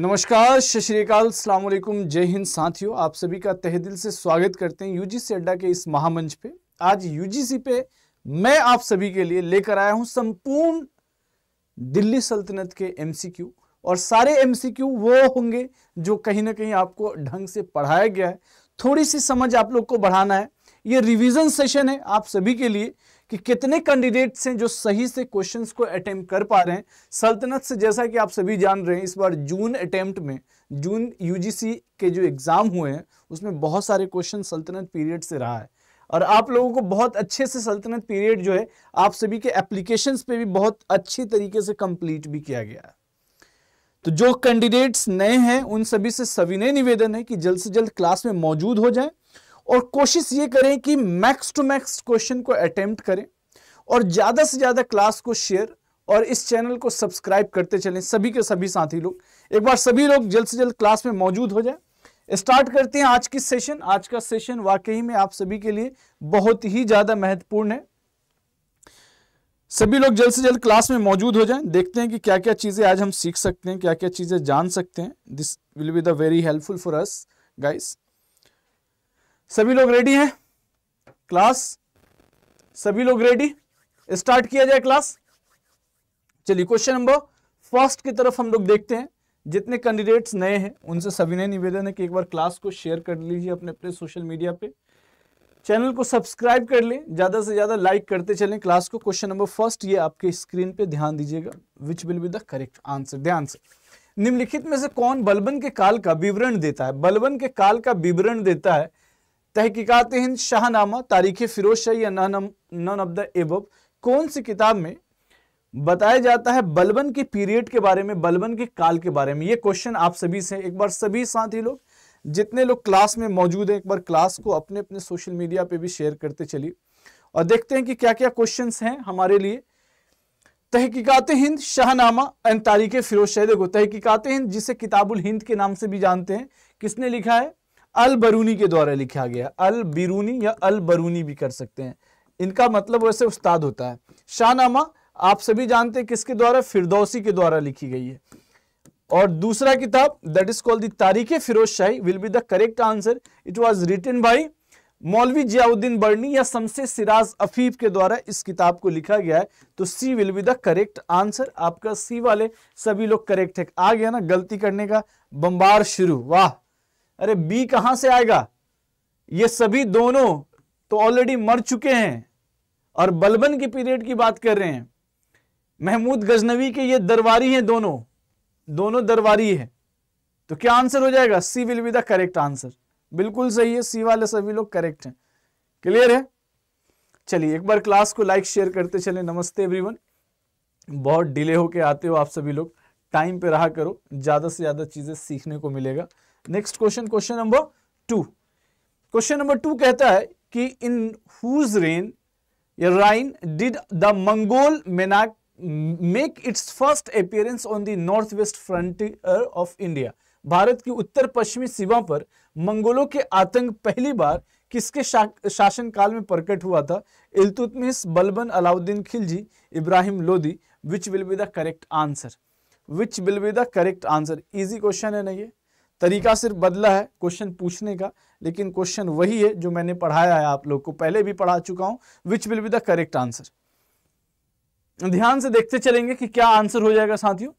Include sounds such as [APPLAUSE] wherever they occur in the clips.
नमस्कार सत श्रीकाल सलामकुम जय हिंद साथियों आप सभी का तहे दिल से स्वागत करते हैं यूजीसी अड्डा के इस महामंच पे आज यूजीसी पे मैं आप सभी के लिए लेकर आया हूं संपूर्ण दिल्ली सल्तनत के एमसीक्यू और सारे एमसीक्यू वो होंगे जो कहीं ना कहीं आपको ढंग से पढ़ाया गया है थोड़ी सी समझ आप लोग को बढ़ाना है ये रिविजन सेशन है आप सभी के लिए कि कितने कैंडिडेट्स हैं जो सही से क्वेश्चंस को अटेम्प्ट कर पा रहे हैं सल्तनत से जैसा कि आप सभी जान रहे हैं इस बार जून अटेम्प्ट में जून यूजीसी के जो एग्ज़ाम हुए हैं उसमें बहुत सारे क्वेश्चन सल्तनत पीरियड से रहा है और आप लोगों को बहुत अच्छे से सल्तनत पीरियड जो है आप सभी के एप्लीकेशन पे भी बहुत अच्छी तरीके से कंप्लीट भी किया गया है तो जो कैंडिडेट्स नए हैं उन सभी से सविनय निवेदन है कि जल्द से जल्द क्लास में मौजूद हो जाएं और कोशिश ये करें कि मैक्स टू मैक्स क्वेश्चन को अटेम्प्ट करें और ज़्यादा से ज़्यादा क्लास को शेयर और इस चैनल को सब्सक्राइब करते चलें सभी के सभी साथी लोग एक बार सभी लोग जल्द से जल्द क्लास में मौजूद हो जाए स्टार्ट करते हैं आज की सेशन आज का सेशन वाकई में आप सभी के लिए बहुत ही ज़्यादा महत्वपूर्ण है सभी लोग जल्द से जल्द क्लास में मौजूद हो जाएं देखते हैं कि क्या क्या चीज़ें आज हम सीख सकते हैं क्या क्या चीज़ें जान सकते हैं this will be the very helpful for us guys सभी लोग रेडी हैं क्लास सभी लोग रेडी स्टार्ट किया जाए क्लास चलिए क्वेश्चन नंबर फर्स्ट की तरफ हम लोग देखते हैं जितने कैंडिडेट्स नए हैं उनसे सभी ने निवेदन है कि एक बार क्लास को शेयर कर लीजिए अपने अपने सोशल मीडिया पे चैनल को सब्सक्राइब कर लें ज़्यादा से ज़्यादा लाइक करते चलें क्लास को क्वेश्चन नंबर फर्स्ट ये आपके स्क्रीन पे ध्यान दीजिएगा which will be the correct answer ध्यान से निम्नलिखित में से कौन बलबन के काल का विवरण देता है बलबन के काल का विवरण देता है तहकीकत Hind Shahnama Tarikh Firoz Shahi none of the above कौन सी किताब में बताया जाता है बलबन के पीरियड के बारे में बलबन के काल के बारे में ये क्वेश्चन आप सभी से एक बार सभी साथी लोग जितने लोग क्लास में मौजूद हैं एक बार क्लास को अपने अपने सोशल मीडिया पे भी शेयर करते चलिए और देखते हैं कि क्या क्या क्वेश्चन हैं हमारे लिए तहकीकत हिंद शाहनामा एंड तारीख फिरोज शाह देखो तहकीकत हिंद जिसे किताबुल हिंद के नाम से भी जानते हैं किसने लिखा है अल बरूनी के द्वारा लिखा गया अल बिरूनी या अल बरूनी भी कर सकते हैं इनका मतलब वैसे उस्ताद होता है शाहनामा आप सभी जानते हैं किसके द्वारा फिरदौसी के द्वारा लिखी गई है और दूसरा किताब that is called the Tarikh Firoz Shahi will be the correct answer it was written by Maulvi Ziauddin Barni या समसे सिराज अफीफ के द्वारा इस किताब को लिखा गया है तो C will be the correct answer आपका सी वाले सभी लोग करेक्ट है आ गया ना गलती करने का बम्बार शुरू वाह अरे बी कहां से आएगा ये सभी दोनों तो ऑलरेडी मर चुके हैं और बलबन के पीरियड की बात कर रहे हैं महमूद गजनवी के ये दरबारी हैं दोनों दोनों दरबारी है तो क्या आंसर हो जाएगा C will be the correct answer बिल्कुल सही है सी वाले सभी लोग करेक्ट हैं क्लियर है चलिए एक बार क्लास को लाइक शेयर करते चले नमस्ते एवरीवन बहुत डिले होके आते हो आप सभी लोग टाइम पे रहा करो ज़्यादा से ज़्यादा चीज़ें सीखने को मिलेगा next question question number two question number two कहता है कि in whose reign reign did the Mongol menace make its first appearance on the north west frontier of India Bharat की उत्तर पश्चिमी सीमा पर मंगोलों के आतंक पहली बार किसके शा, शासनकाल में प्रकट हुआ था Iltutmish Balban Alauddin Khilji Ibrahim Lodi which will be the correct answer which will be the correct answer easy question है ना ये तरीका सिर्फ बदला है क्वेश्चन पूछने का लेकिन क्वेश्चन वही है जो मैंने पढ़ाया है आप लोग को पहले भी पढ़ा चुका हूं which will be the correct answer ध्यान से देखते चलेंगे कि क्या आंसर हो जाएगा साथियों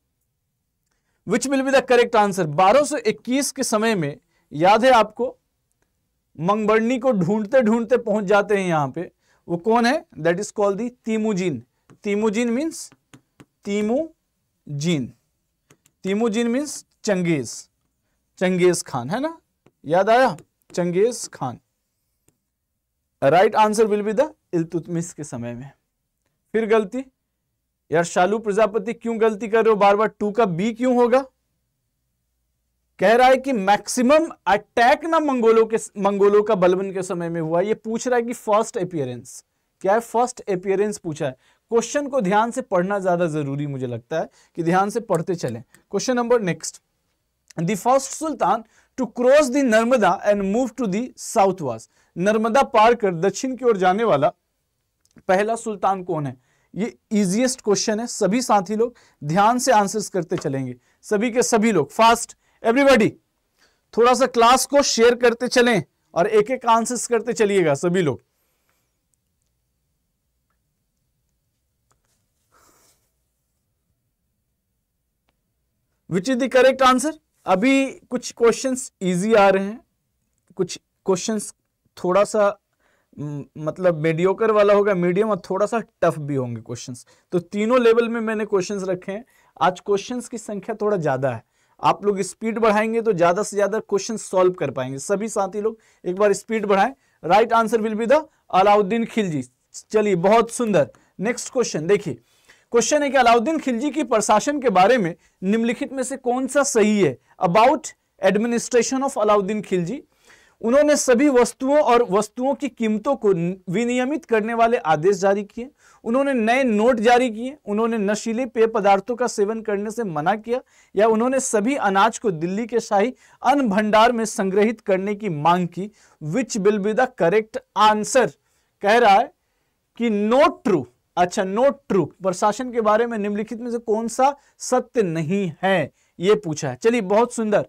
which will be the correct answer 1221 के समय में याद है आपको मंगबर्णी को ढूंढते ढूंढते पहुंच जाते हैं यहां पे वो कौन है that is called the Temujin Temujin means Temujin Temujin means Changez Changez Khan है ना याद आया Changez Khan right answer will be the Iltutmish के समय में फिर गलती यार शालू प्रजापति क्यों गलती कर रहे हो बार बार टू का बी क्यों होगा कह रहा है कि मैक्सिमम अटैक ना मंगोलों के मंगोलों का बलबन के समय में हुआ ये पूछ रहा है कि फर्स्ट अपियरेंस क्या है फर्स्ट अपियरेंस पूछा है क्वेश्चन को ध्यान से पढ़ना ज्यादा जरूरी मुझे लगता है कि ध्यान से पढ़ते चलें question number next the first sultan to cross the Narmada and move to the south was. Narmada पार कर दक्षिण की ओर जाने वाला पहला सुल्तान कौन है ये इजिएस्ट क्वेश्चन है सभी साथी लोग ध्यान से आंसर्स करते चलेंगे सभी के सभी लोग फास्ट एवरीबॉडी थोड़ा सा क्लास को शेयर करते चलें और एक एक आंसर्स करते चलिएगा सभी लोग which is the correct answer अभी कुछ क्वेश्चंस इजी आ रहे हैं कुछ क्वेश्चंस थोड़ा सा मतलब मेडियोकर वाला होगा मीडियम और थोड़ा सा टफ भी होंगे क्वेश्चंस तो तीनों लेवल में मैंने क्वेश्चंस रखे हैं आज क्वेश्चंस की संख्या थोड़ा ज़्यादा है आप लोग स्पीड बढ़ाएंगे तो ज़्यादा से ज़्यादा क्वेश्चन सॉल्व कर पाएंगे सभी साथी लोग एक बार स्पीड बढ़ाएं right answer will be the Alauddin Khilji चलिए बहुत सुंदर नेक्स्ट क्वेश्चन देखिए क्वेश्चन है कि अलाउद्दीन खिलजी की प्रशासन के बारे में निम्नलिखित में से कौन सा सही है about administration of Alauddin Khilji उन्होंने सभी वस्तुओं और वस्तुओं की कीमतों को विनियमित करने वाले आदेश जारी किए उन्होंने नए नोट जारी किए उन्होंने नशीले पेय पदार्थों का सेवन करने से मना किया या उन्होंने सभी अनाज को दिल्ली के शाही अन्न भंडार में संग्रहित करने की मांग की which will be the correct answer कह रहा है कि नोट ट्रू अच्छा नोट ट्रू प्रशासन के बारे में निम्नलिखित में से कौन सा सत्य नहीं है ये पूछा है चलिए बहुत सुंदर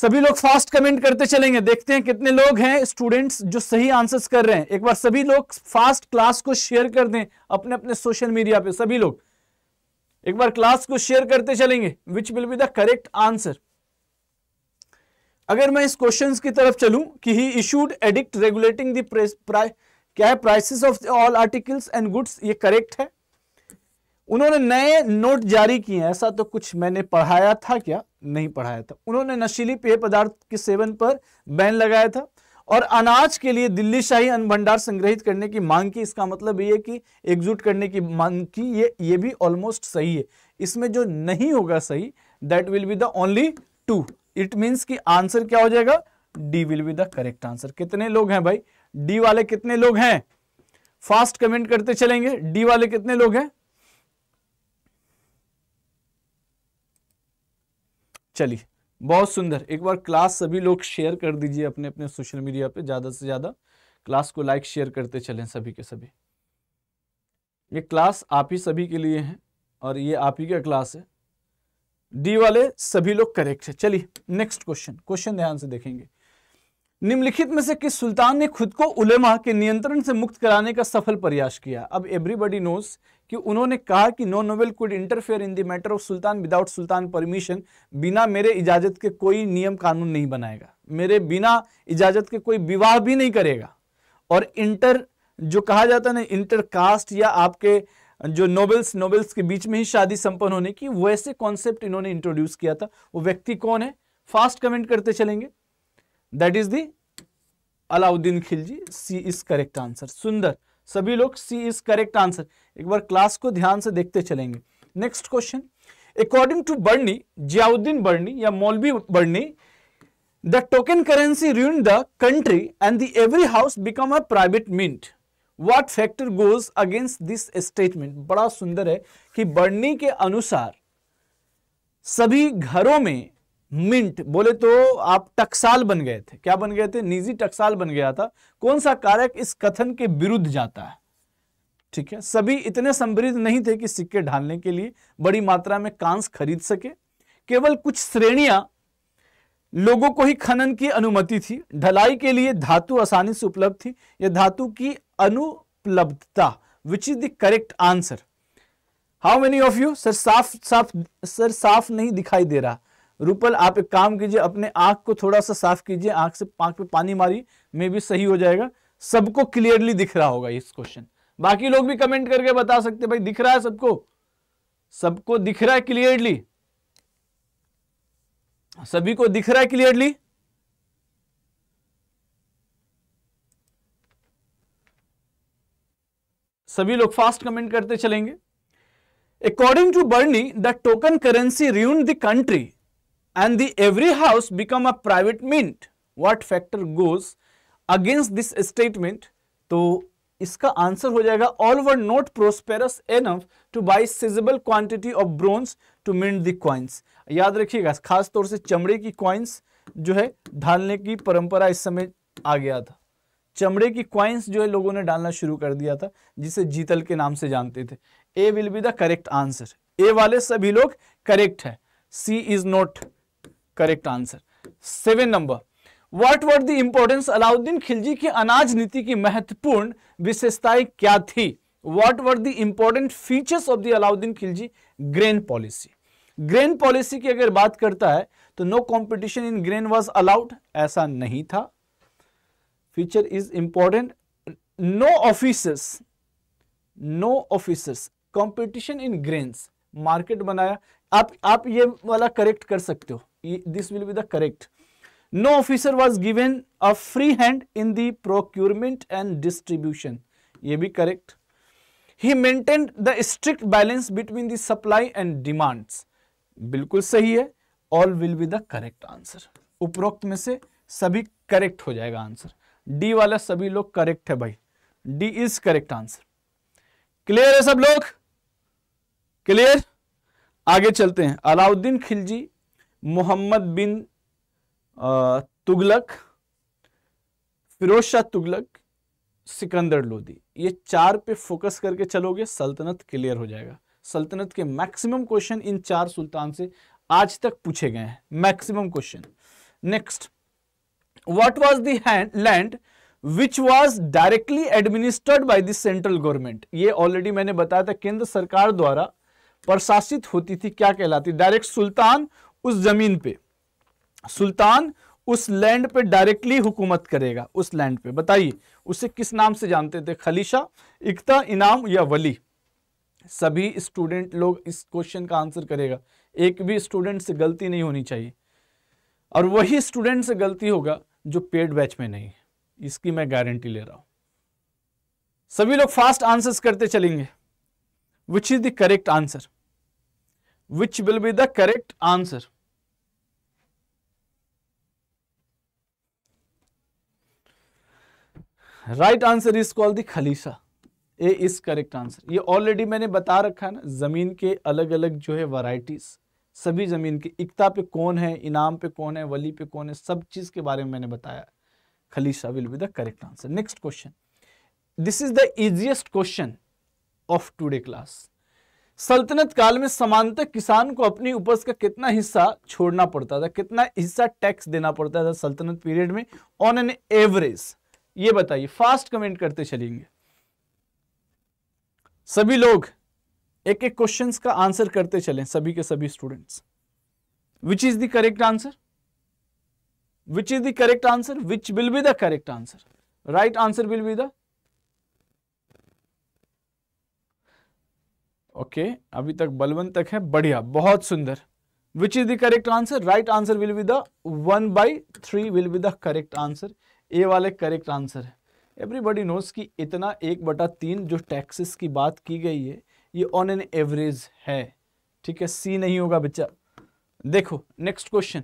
सभी लोग फास्ट कमेंट करते चलेंगे देखते हैं कितने लोग हैं स्टूडेंट्स जो सही आंसर्स कर रहे हैं एक बार सभी लोग फास्ट क्लास को शेयर कर दें अपने अपने सोशल मीडिया पे सभी लोग एक बार क्लास को शेयर करते चलेंगे which will be the correct answer अगर मैं इस क्वेश्चन की तरफ चलूं कि he issued edict regulating these क्या है prices of all articles and goods ये करेक्ट है उन्होंने नए नोट जारी किए ऐसा तो कुछ मैंने पढ़ाया था क्या नहीं पढ़ाया था उन्होंने नशीली पेय पदार्थ के सेवन पर बैन लगाया था और अनाज के लिए दिल्ली शाही अन्न भंडार संग्रहित करने की मांग की इसका मतलब ये कि एकजुट करने की मांग की ये ये भी ऑलमोस्ट सही है इसमें जो नहीं होगा सही that will be the only two it means कि आंसर क्या हो जाएगा D will be the correct answer कितने लोग हैं भाई डी वाले कितने लोग हैं फास्ट कमेंट करते चलेंगे डी वाले कितने लोग हैं चलिए बहुत सुंदर एक बार क्लास सभी लोग शेयर कर दीजिए अपने अपने सोशल मीडिया पे ज़्यादा से ज़्यादा क्लास को लाइक शेयर करते चलें सभी के सभी ये क्लास आप ही सभी के लिए है और ये आप ही का क्लास है डी वाले सभी लोग करेक्ट है चलिए नेक्स्ट क्वेश्चन क्वेश्चन ध्यान से देखेंगे निम्नलिखित में से किस सुल्तान ने खुद को उलेमा के नियंत्रण से मुक्त कराने का सफल प्रयास किया अब एवरीबडी नोस कि उन्होंने कहा कि no noble could interfere in the matter of sultan without sultan permission बिना मेरे इजाजत के कोई नियम कानून नहीं बनाएगा मेरे बिना इजाजत के कोई विवाह भी नहीं करेगा और इंटर जो कहा जाता है ना कास्ट या आपके जो नोबेल्स नोबेल्स के बीच में ही शादी संपन्न होने की वैसे कॉन्सेप्ट इन्होंने इंट्रोड्यूस किया था वो व्यक्ति कौन है फास्ट कमेंट करते चलेंगे that is the Alauddin Khilji C is correct answer सुंदर सभी लोग सी इज करेक्ट आंसर एक बार क्लास को ध्यान से देखते चलेंगे next question according to Barni Ziauddin Barni या Maulvi Barni the token currency ruined the country and the every house become a private mint what factor goes against this statement बड़ा सुंदर है कि बर्नी के अनुसार सभी घरों में मिंट बोले तो आप टकसाल बन गए थे क्या बन गए थे निजी टकसाल बन गया था कौन सा कारक इस कथन के विरुद्ध जाता है ठीक है सभी इतने समृद्ध नहीं थे कि सिक्के ढालने के लिए बड़ी मात्रा में कांस खरीद सके केवल कुछ श्रेणियां लोगों को ही खनन की अनुमति थी ढलाई के लिए धातु आसानी से उपलब्ध थी यह धातु की अनुपलब्धता which is the correct answer how many of you sir साफ साफ सर साफ नहीं दिखाई दे रहा रूपल आप एक काम कीजिए अपने आंख को थोड़ा सा साफ कीजिए आंख से आंख पे पानी मारी में भी सही हो जाएगा सबको क्लियरली दिख रहा होगा इस क्वेश्चन बाकी लोग भी कमेंट करके बता सकते भाई दिख रहा है सबको सबको दिख रहा है क्लियरली सभी को दिख रहा है क्लियरली सभी लोग फास्ट कमेंट करते चलेंगे according to Barni the token currency ruined the country and the every house become a private mint what factor goes against this statement to तो इसका आंसर हो जाएगा all were not prosperous enough to buy sizable quantity of bronze to mint the coins याद रखिएगा खास तौर से चमड़े की क्वाइंस जो है ढालने की परंपरा इस समय आ गया था चमड़े की क्वाइंस जो है लोगों ने डालना शुरू कर दिया था जिसे जीतल के नाम से जानते थे A will be the correct answer A वाले सभी लोग करेक्ट है C is not correct answer seven number what were the importance Alauddin Khilji की अनाज नीति की महत्वपूर्ण विशेषताएं क्या थी what were the important features of the Alauddin Khilji grain policy grain policy की अगर बात करता है तो no competition in grain was allowed ऐसा नहीं था feature is important no officers no officers competition in grain market बनाया आप आप ये वाला करेक्ट कर सकते हो this will be the correct no officer was given a free hand in the procurement and distribution ye bhi correct he maintained the strict balance between the supply and demands bilkul sahi hai all will be the correct answer uprokt mein se sabhi correct ho jayega answer d wala sabhi log correct hai bhai d is correct answer clear hai sab log clear आगे चलते हैं अलाउद्दीन खिलजी मोहम्मद बिन तुगलक फिरोज शाह तुगलक सिकंदर लोदी ये चार पे focus करके चलोगे सल्तनत clear हो जाएगा सल्तनत के मैक्सिमम क्वेश्चन इन चार सुल्तान से आज तक पूछे गए हैं maximum question next what was the land which was directly directly by the central government ये ऑलरेडी मैंने बताया था केंद्र सरकार द्वारा प्रशासित होती थी क्या कहलाती डायरेक्ट सुल्तान उस जमीन पे सुल्तान उस लैंड पे डायरेक्टली हुकूमत करेगा उस लैंड पे बताइए उसे किस नाम से जानते थे खलीशा इकता इनाम या वली सभी स्टूडेंट लोग इस क्वेश्चन का आंसर करेगा एक भी स्टूडेंट से गलती नहीं होनी चाहिए और वही स्टूडेंट से गलती होगा जो पेड बैच में नहीं है इसकी मैं गारंटी ले रहा हूं सभी लोग फास्ट आंसर्स करते चलेंगे which is the correct answer which will be the correct answer. Right answer is called the Khalisa A is correct answer ये ऑलरेडी मैंने बता रखा है ना ज़मीन के अलग अलग जो है वराइटीज सभी ज़मीन के इकता पे कौन है इनाम पे कौन है वली पे कौन है सब चीज़ के बारे में मैंने बताया Khalisa will be the correct answer next question this is the easiest question of today class सल्तनत काल में समानता किसान को अपनी उपज का कितना हिस्सा छोड़ना पड़ता था कितना हिस्सा टैक्स देना पड़ता था सल्तनत पीरियड में ऑन एन एवरेज ये बताइए फास्ट कमेंट करते चलेंगे सभी लोग एक एक क्वेश्चंस का आंसर करते चलें सभी के सभी students which is the correct answer which is the correct answer which will be the correct answer right answer will be the okay okay, अभी तक बलवन तक है बढ़िया बहुत सुंदर which is the correct answer right answer will be the one by three will be the correct answer A वाले correct answer है everybody knows कि इतना एक बटा तीन जो टैक्सेस की बात की गई है ये ऑन एन एवरेज है ठीक है सी नहीं होगा बच्चा देखो नेक्स्ट क्वेश्चन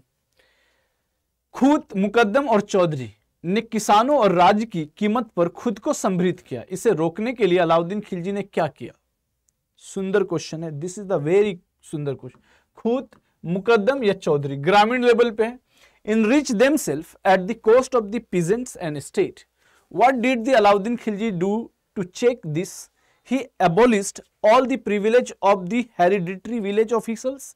खुद मुकदम और चौधरी ने किसानों और राज्य की कीमत पर खुद को संभृत किया इसे रोकने के लिए अलाउद्दीन खिलजी ने क्या किया सुंदर क्वेश्चन है दिस इज द वेरी सुंदर क्वेश्चन खुद मुकदम या चौधरी ग्रामीण लेवल पे है enrich themself at the cost of the peasants and state what did the Alauddin Khilji do to check this he abolished all the privilege of the hereditary village officials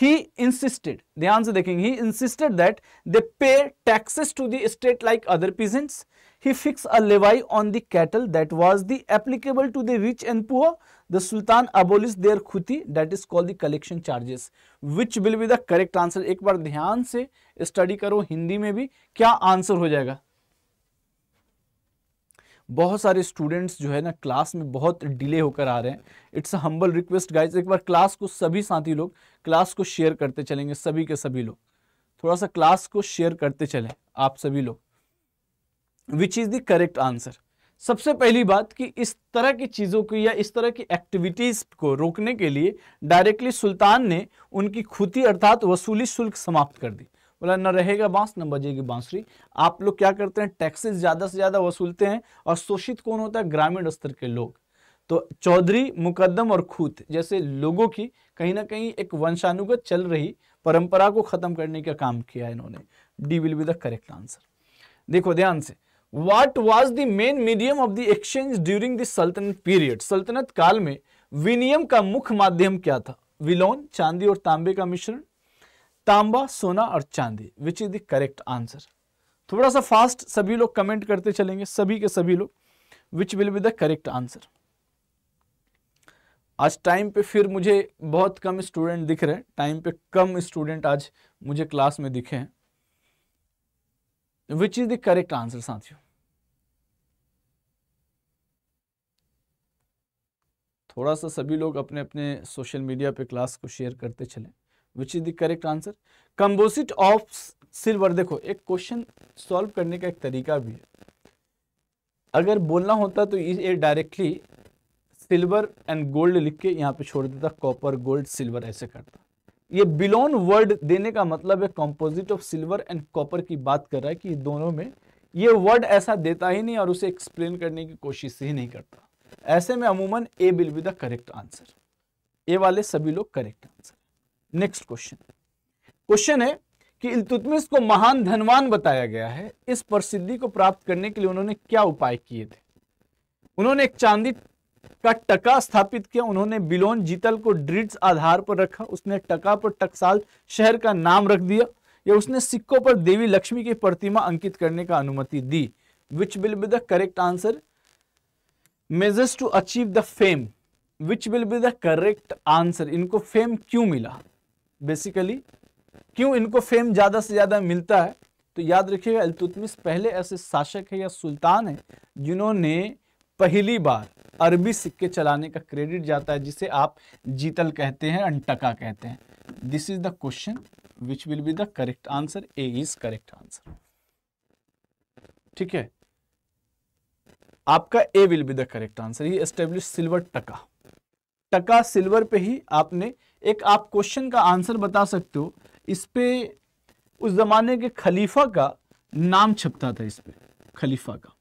he insisted ध्यान से देखेंगे he insisted that they pay taxes to the state like other peasants he fix a levy on the cattle that was the applicable to the rich and poor the sultan abolish their khuti that is called the collection charges which will be the correct answer एक बार ध्यान से study करो हिंदी में भी क्या answer हो जाएगा बहुत सारे स्टूडेंट्स जो है ना क्लास में बहुत डिले होकर आ रहे हैं it's a humble request guys एक बार क्लास को सभी साथी लोग क्लास को शेयर करते चलेंगे सभी के सभी लोग थोड़ा सा क्लास को शेयर करते चलें आप सभी लोग which is the correct answer सबसे पहली बात कि इस तरह की चीज़ों की या इस तरह की एक्टिविटीज़ को रोकने के लिए डायरेक्टली सुल्तान ने उनकी खुदी अर्थात वसूली शुल्क समाप्त कर दी बोला न रहेगा बांस न बजेगी बांसुरी आप लोग क्या करते हैं टैक्सेस ज़्यादा से ज़्यादा वसूलते हैं और शोषित कौन होता है ग्रामीण स्तर के लोग तो चौधरी मुकदम और खूत जैसे लोगों की कहीं ना कहीं एक वंशानुगत चल रही परंपरा को ख़त्म करने का काम किया इन्होंने D will be the correct answer देखो ध्यान से what was the main medium of the exchange during the Sultanat period सल्तनत काल में विनियम का मुख्य माध्यम क्या था विलोन चांदी और तांबे का मिश्रण तांबा सोना और चांदी which is the correct answer थोड़ा सा फास्ट सभी लोग कमेंट करते चलेंगे सभी के सभी लोग which will be the correct answer आज टाइम पे फिर मुझे बहुत कम स्टूडेंट दिख रहे हैं टाइम पे कम स्टूडेंट आज मुझे क्लास में दिखे हैं which is the correct answer साथियों थोड़ा सा सभी लोग अपने अपने सोशल मीडिया पे क्लास को शेयर करते चले which is the correct answer composite of silver देखो एक क्वेश्चन सॉल्व करने का एक तरीका भी है अगर बोलना होता तो ये डायरेक्टली सिल्वर एंड गोल्ड लिख के यहाँ पे छोड़ देता कॉपर गोल्ड सिल्वर ऐसे करता ये बिलोन वर्ड देने का मतलब है composite of silver and copper की बात कर रहा है कि दोनों में ये वर्ड ऐसा देता ही नहीं और उसे एक्सप्लेन करने की कोशिश ही नहीं करता ऐसे में अमूमन A will be the correct answer A वाले सभी लोग correct answer next question question है कि इल्तुतमिस को महान धनवान बताया गया है इस प्रसिद्धि को प्राप्त करने के लिए उन्होंने क्या उपाय किए थे उन्होंने एक चांदी का टका स्थापित किया उन्होंने बिलोन जीतल को ड्रिट्स आधार पर रखा उसने टका पर टकसाल शहर का नाम रख दिया या उसने सिक्कों पर देवी लक्ष्मी की प्रतिमा अंकित करने का अनुमति दी which will be the correct answer measures to achieve the fame which will be the correct answer इनको फेम क्यों मिला बेसिकली क्यों इनको फेम ज़्यादा से ज़्यादा मिलता है तो याद रखिएगा अलतुतमिस पहले ऐसे शासक है या सुल्तान है जिन्होंने पहली बार अरबी सिक्के चलाने का क्रेडिट जाता है जिसे आप जीतल कहते हैं अंटका कहते हैं this is the question which will be the correct answer A is correct answer ठीक है आपका A will be the correct answer he establish silver taka taka silver पे ही आपने एक आप क्वेश्चन का आंसर बता सकते हो इस पे उस जमाने के खलीफा का नाम छपता था इस पे खलीफा का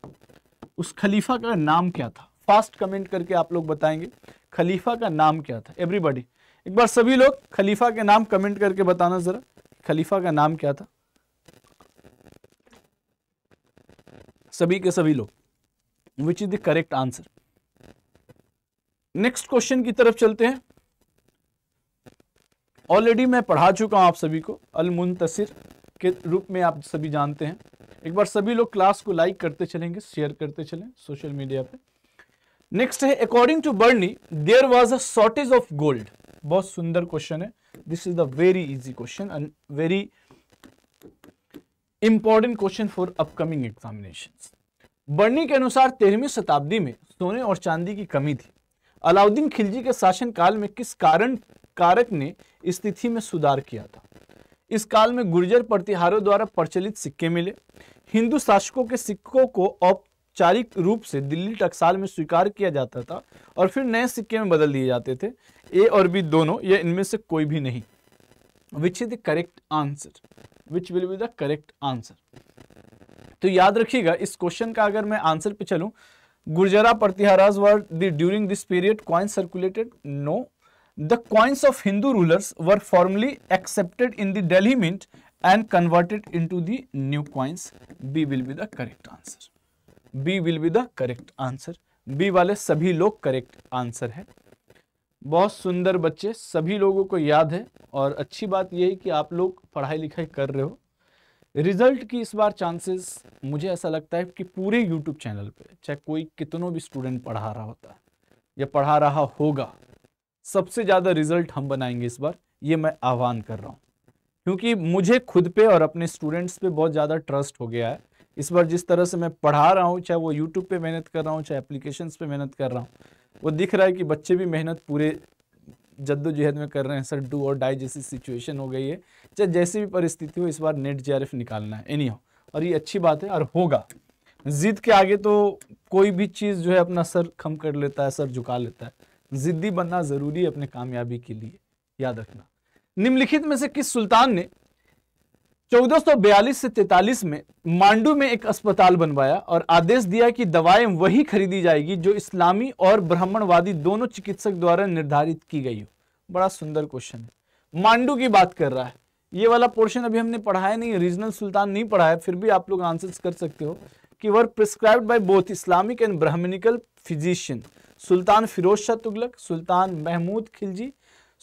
उस खलीफा का नाम क्या था फास्ट कमेंट करके आप लोग बताएंगे खलीफा का नाम क्या था एवरीबॉडी एक बार सभी लोग खलीफा के नाम कमेंट करके बताना ज़रा खलीफा का नाम क्या था सभी के सभी लोग which is the correct answer next question की तरफ चलते हैं ऑलरेडी मैं पढ़ा चुका हूं आप सभी को अल मुंतसिर के रूप में आप सभी जानते हैं एक बार सभी लोग क्लास को लाइक करते चलेंगे शेयर करते चलें सोशल मीडिया पे नेक्स्ट है according to Barani there was a shortage of gold बहुत सुंदर क्वेश्चन है this is the very easy question and very important question for upcoming examination Barani के अनुसार तेरहवीं शताब्दी में सोने और चांदी की कमी थी अलाउद्दीन खिलजी के शासनकाल में किस कारण कारक ने स्थिति में सुधार किया था इस काल में गुर्जर प्रतिहारों द्वारा प्रचलित सिक्के मिले हिंदू शासकों के सिक्कों को औपचारिक रूप से दिल्ली टकसाल में स्वीकार किया जाता था और फिर नए सिक्के में बदल दिए जाते थे ए और बी दोनों या इनमें से कोई भी नहीं which is the correct answer which will be the correct answer तो याद रखिएगा इस क्वेश्चन का अगर मैं आंसर पे चलूं Gurjara Pratiharas were during during this period coin circulated no the coins of Hindu rulers were formally accepted in the Delhi mint and converted into the new coins. B will be the correct answer. B will be the correct answer. B वाले सभी लोग correct answer है बहुत सुंदर बच्चे सभी लोगों को याद है और अच्छी बात यह है कि आप लोग पढ़ाई लिखाई कर रहे हो रिजल्ट की इस बार चांसेस मुझे ऐसा लगता है कि पूरे यूट्यूब चैनल पे चाहे कोई कितनों भी स्टूडेंट पढ़ा रहा होता है या पढ़ा रहा होगा सबसे ज़्यादा रिजल्ट हम बनाएंगे इस बार ये मैं आह्वान कर रहा हूँ क्योंकि मुझे खुद पे और अपने स्टूडेंट्स पे बहुत ज़्यादा ट्रस्ट हो गया है इस बार जिस तरह से मैं पढ़ा रहा हूँ चाहे वो यूट्यूब पे मेहनत कर रहा हूँ चाहे एप्लीकेशन पे मेहनत कर रहा हूँ वो दिख रहा है कि बच्चे भी मेहनत पूरे जद्दोजहद में कर रहे हैं सर डू और डाई जैसी सिचुएशन हो गई है चाहे जैसी भी परिस्थिति हो इस बार नेट जे निकालना है एनी हो और ये अच्छी बात है और होगा जिद के आगे तो कोई भी चीज़ जो है अपना सर खम कर लेता है सर झुका लेता है ज़िद्दी बनना ज़रूरी है अपने कामयाबी के लिए याद रखना निम्नलिखित में से किस सुल्तान ने 1442 से 43 में मांडू में एक अस्पताल बनवाया और आदेश दिया कि दवाएं वही खरीदी जाएगी जो इस्लामी और ब्राह्मणवादी दोनों चिकित्सक द्वारा निर्धारित की गई हो बड़ा सुंदर क्वेश्चन है मांडू की बात कर रहा है ये वाला पोर्शन अभी हमने पढ़ाया नहीं रीजनल सुल्तान नहीं पढ़ाया फिर भी आप लोग आंसर कर सकते हो कि were prescribe by both Islamic and Brahmanical physician sultan Firoz Shah Tughlaq sultan Mahmud Khilji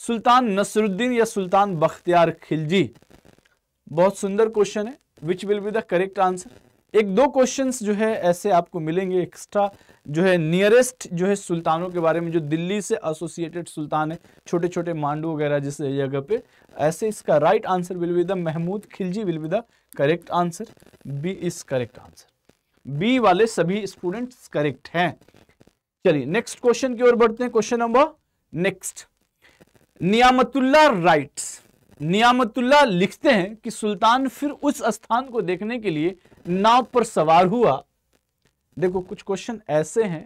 sultan Nasruddin या सुल्तान बख्तियार खिलजी बहुत सुंदर क्वेश्चन है which will be the correct answer एक दो क्वेश्चंस जो है ऐसे आपको मिलेंगे एक्स्ट्रा जो है नियरेस्ट जो है सुल्तानों के बारे में जो दिल्ली से एसोसिएटेड सुल्तान है छोटे छोटे मांडू वगैरह जिस जगह पे ऐसे इसका right answer will be the Mahmud Khilji will be the correct answer B is correct answer B वाले सभी स्टूडेंट्स करेक्ट हैं चलिए नेक्स्ट क्वेश्चन की ओर बढ़ते हैं question number next Niamatullah writes Niamatullah लिखते हैं कि सुल्तान फिर उस स्थान को देखने के लिए नाव पर सवार हुआ देखो कुछ क्वेश्चन ऐसे हैं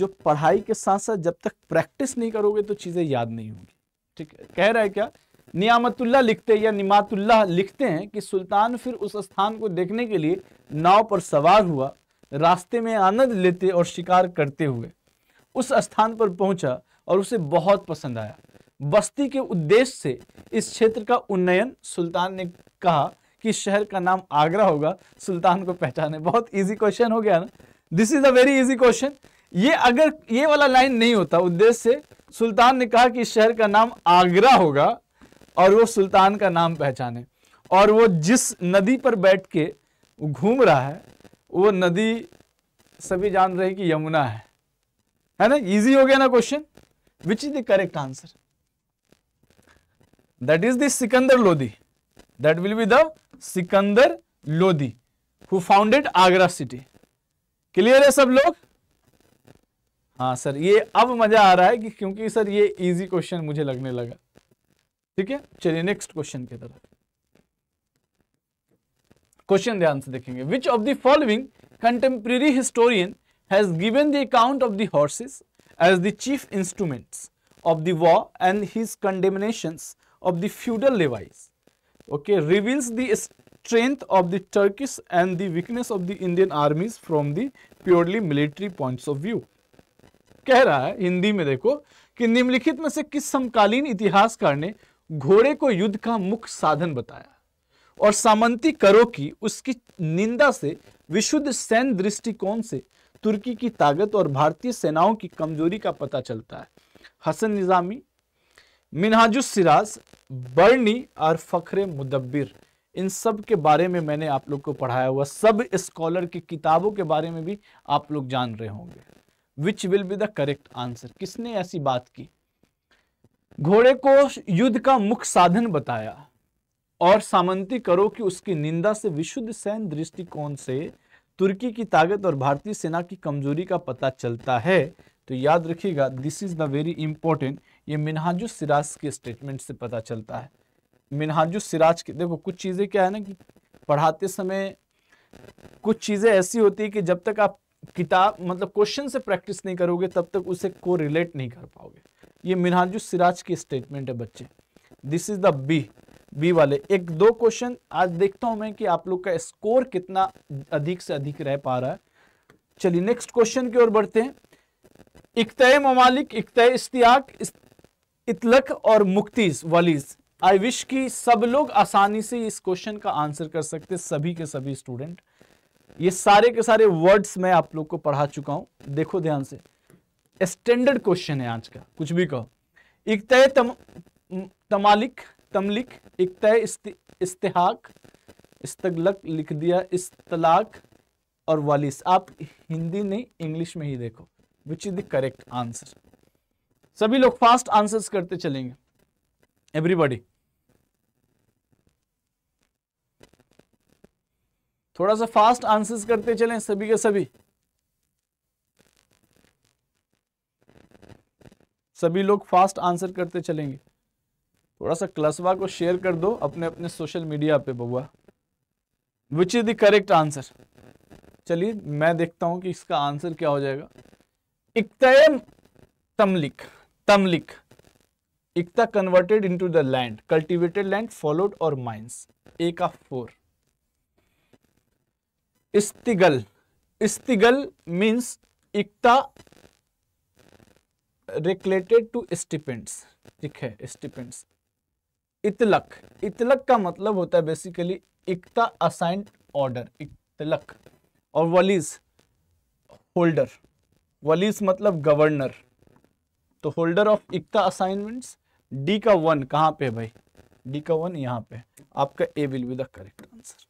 जो पढ़ाई के साथ साथ जब तक प्रैक्टिस नहीं करोगे तो चीजें याद नहीं होंगी ठीक है कह रहा है क्या नियामतुल्ला लिखते या निमातुल्ला लिखते हैं कि सुल्तान फिर उस स्थान को देखने के लिए नाव पर सवार हुआ रास्ते में आनंद लेते और शिकार करते हुए उस स्थान पर पहुंचा और उसे बहुत पसंद आया बस्ती के उद्देश्य से इस क्षेत्र का उन्नयन सुल्तान ने कहा कि शहर का नाम आगरा होगा सुल्तान को पहचाने बहुत इजी क्वेश्चन हो गया ना this is a very easy question ये अगर ये वाला लाइन नहीं होता उद्देश्य से सुल्तान ने कहा कि शहर का नाम आगरा होगा और वो सुल्तान का नाम पहचाने और वो जिस नदी पर बैठ के घूम रहा है वो नदी सभी जान रहे कि यमुना है है ना इजी हो गया ना question which is the correct answer that is the Sikandar Lodi. That will be the Sikandar Lodi who founded Agra city clear है सब लोग हाँ सर ये अब मजा आ रहा है कि क्योंकि सर ये इजी क्वेश्चन मुझे लगने लगा ठीक है चलिए नेक्स्ट क्वेश्चन की तरफ क्वेश्चन ध्यान से देखेंगे which of the following contemporary historian has given the account of the horses as the chief instruments of the war and his condemnations of the feudal levies okay reveals the strength of the turkish and the weakness of the indian armies from the purely military points of view keh raha hai hindi mein dekho ki nimlikhit mein se kis samkalin itihaskar ne ghode ko yuddh ka mukh sadhan bataya और सामंती करो की उसकी निंदा से विशुद्ध सैन्य दृष्टिकोण से तुर्की की ताकत और भारतीय सेनाओं की कमजोरी का पता चलता है हसन निज़ामी मिनहाजुस सिराज बर्नी और फ़खरे मुदब्बिर इन सब के बारे में मैंने आप लोग को पढ़ाया हुआ सब स्कॉलर की किताबों के बारे में भी आप लोग जान रहे होंगे which will be the correct answer किसने ऐसी बात की घोड़े को युद्ध का मुख्य साधन बताया और सामंती करो कि उसकी निंदा से विशुद्ध सैन्य दृष्टिकोण से तुर्की की ताकत और भारतीय सेना की कमजोरी का पता चलता है तो याद रखिएगा this is the very important ये मिनहाजु सिराज के स्टेटमेंट से पता चलता है मिनहाजु सिराज के देखो कुछ चीज़ें क्या है ना कि पढ़ाते समय कुछ चीज़ें ऐसी होती है कि जब तक आप किताब मतलब क्वेश्चन से प्रैक्टिस नहीं करोगे तब तक उसे को रिलेट नहीं कर पाओगे ये मिनहाजु सिराज की स्टेटमेंट है बच्चे this is the B B वाले एक दो क्वेश्चन आज देखता हूं मैं कि आप लोग का स्कोर कितना अधिक से अधिक रह पा रहा है चलिए नेक्स्ट क्वेश्चन की ओर बढ़ते हैं इकतः ममालिक इकतः इश्तियाक इतलक और मुक्तिस वालीज आई विश की सब लोग आसानी से इस क्वेश्चन का आंसर कर सकते सभी के सभी स्टूडेंट ये सारे के सारे वर्ड्स मैं आप लोग को पढ़ा चुका हूं देखो ध्यान से स्टैंडर्ड क्वेश्चन है आज का कुछ भी कहो इकतः तम, तमालिक तमलिक एक तय इस्तेहाक इस्तलक लिख दिया इस्तलाक और वालिस आप हिंदी नहीं इंग्लिश में ही देखो which is the correct answer सभी लोग फास्ट आंसर्स करते चलेंगे एवरीबॉडी थोड़ा सा फास्ट आंसर्स करते चलें सभी के सभी सभी लोग फास्ट आंसर करते चलेंगे थोड़ा सा क्लसवा को शेयर कर दो अपने अपने सोशल मीडिया पे बबुआ which is the correct answer चलिए मैं देखता हूं कि इसका आंसर क्या हो जाएगा इकतम tamlik tamlik iqta converted into the land cultivated land fallowed और माइंस एक of four istighlal istighlal means iqta related to stipends ठीक है स्टिपेंट्स इतलक इतलक का मतलब होता है basically iqta assign order itlaq और वलीस होल्डर वलीस मतलब गवर्नर तो holder of iqta assignments D का वन कहां पे भाई डी का वन यहाँ पे आपका A will be the correct answer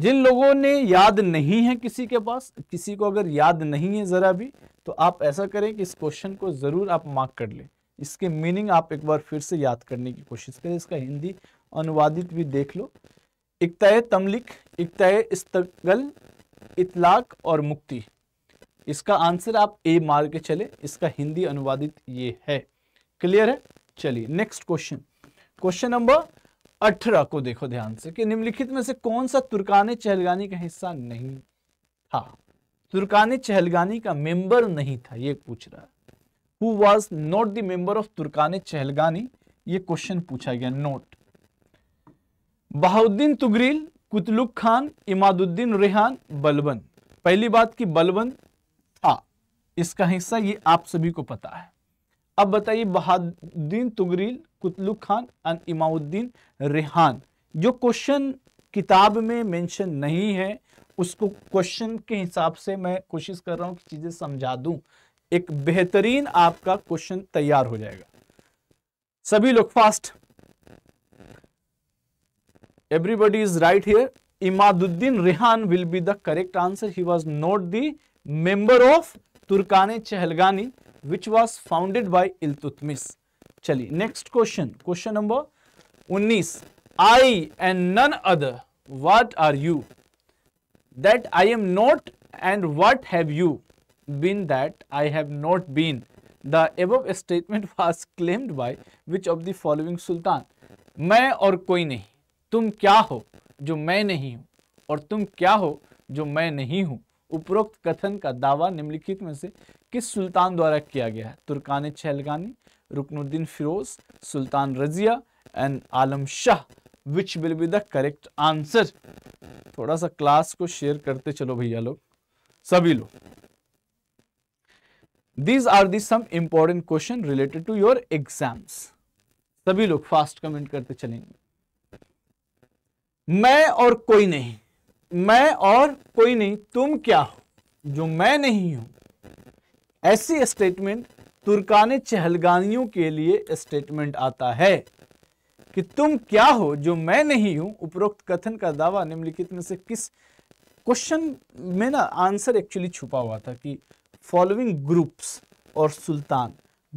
जिन लोगों ने याद नहीं है किसी के पास किसी को अगर याद नहीं है ज़रा भी तो आप ऐसा करें कि इस क्वेश्चन को ज़रूर आप मार्क कर लें इसके मीनिंग आप एक बार फिर से याद करने की कोशिश करें इसका हिंदी अनुवादित भी देख लो इकताय तमलिक इकताय इस्तगल इतलाक और मुक्ति इसका आंसर आप ए मार के चले इसका हिंदी अनुवादित ये है क्लियर है चलिए नेक्स्ट क्वेश्चन क्वेश्चन नंबर अठारह को देखो ध्यान से कि निम्नलिखित में से कौन सा तुर्कान चहलगानी का हिस्सा नहीं था तुर्कान चहलगानी का मेंबर नहीं था ये पूछ रहा है who was not member of Turkani Chahalgani ये क्वेश्चन पूछा गया नोट बहाउद्दीन तुगरील कुतलुक खान इमादुद्दीन रेहान बलबन पहली बात की बलबन था इसका हिस्सा ये आप सभी को पता है अब बताइए बहादुद्दीन तुगरील कुतलुक खान एंड इमाउद्दीन रेहान जो क्वेश्चन किताब में मेंशन नहीं है उसको क्वेश्चन के हिसाब से मैं कोशिश कर रहा हूं कि चीज़ें समझा दूं एक बेहतरीन आपका क्वेश्चन तैयार हो जाएगा सभी लोग fast everybody is right here Imaduddin Rihan will be the correct answer he was not the member of Turkane Chahalgani which was founded by Iltutmish चलिए नेक्स्ट क्वेश्चन क्वेश्चन नंबर उन्नीस I and none other what are you that I am not and what have you been that I have not been. The above statement [LAUGHS] was claimed by which of the following sultan? मैं और कोई नहीं तुम क्या हो जो मैं नहीं हूँ और तुम क्या हो जो मैं नहीं हूँ उपरोक्त कथन का दावा निम्नलिखित में से किस सुल्तान द्वारा किया गया है Turkan Chahalgani Ruknuddin Firoz sultan Razia and Alam Shah which will be the correct answer थोड़ा सा क्लास को शेयर करते चलो भैया लोग सभी लोग these are the some important question related to your exams सभी लोग फास्ट कमेंट करते chalenge मैं और कोई नहीं मैं और कोई नहीं तुम क्या हो जो मैं नहीं हूं ऐसी स्टेटमेंट turkane चहलगानियों के लिए स्टेटमेंट आता है कि तुम क्या हो जो मैं नहीं हूं उपरोक्त कथन का दावा निम्नलिखित में से किस क्वेश्चन में ना आंसर एक्चुअली छुपा हुआ था कि फॉलोइंग ग्रुप्स और सुल्तान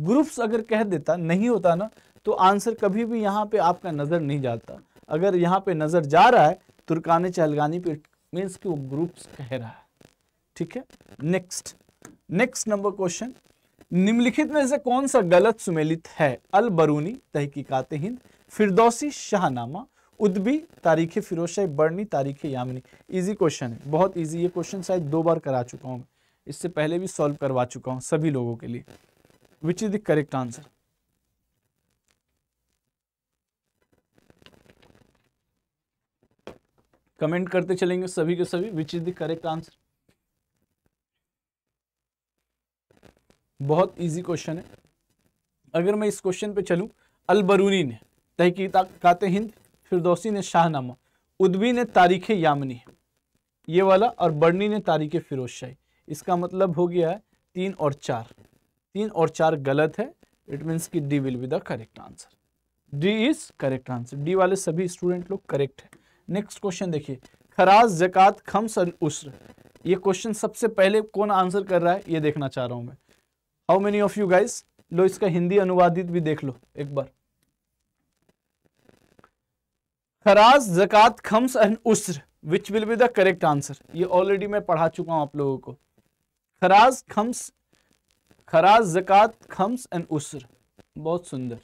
ग्रुप्स अगर कह देता नहीं होता ना तो आंसर कभी भी यहाँ पे आपका नज़र नहीं जाता अगर यहाँ पे नज़र जा रहा है तुर्कान चहलगानी पे मीन्स कि वो ग्रुप्स कह रहा है ठीक है नेक्स्ट नेक्स्ट नंबर क्वेश्चन निम्नलिखित में से कौन सा गलत सुमेलित है अल बरूनी तहकीकात हिंद फिरदौसी शाहनामा उदबी तारीख फिरोज बर्नी तारीख यामिनी इजी क्वेश्चन है बहुत इजी ये क्वेश्चन शायद दो बार करा चुका हूँ इससे पहले भी सॉल्व करवा चुका हूं सभी लोगों के लिए which is the correct answer comment करते चलेंगे सभी के सभी which is the correct answer बहुत इजी क्वेश्चन है अगर मैं इस क्वेश्चन पे चलूं अलबरूनी ने तहकीकात हिंद फिरदौसी ने शाहनामा उदबी ने तारीख यामनी ये वाला और बर्नी ने तारीख फिरोज शाही इसका मतलब हो गया है तीन और चार तीन और चार गलत है इट मीन्स कि D will be the correct answer D is correct answer D वाले सभी स्टूडेंट लोग करेक्ट है नेक्स्ट क्वेश्चन देखिए खराज जक़ात खम्स और उस्र ये क्वेश्चन सबसे पहले कौन आंसर कर रहा है ये देखना चाह रहा हूँ मैं how many of you guys लो इसका हिंदी अनुवादित भी देख लो एक बार kharaj zakat khams and usr which will be the correct answer ये ऑलरेडी मैं पढ़ा चुका हूँ आप लोगों को खराज खम्स खराज जक़ात खम्स एंड उसर बहुत सुंदर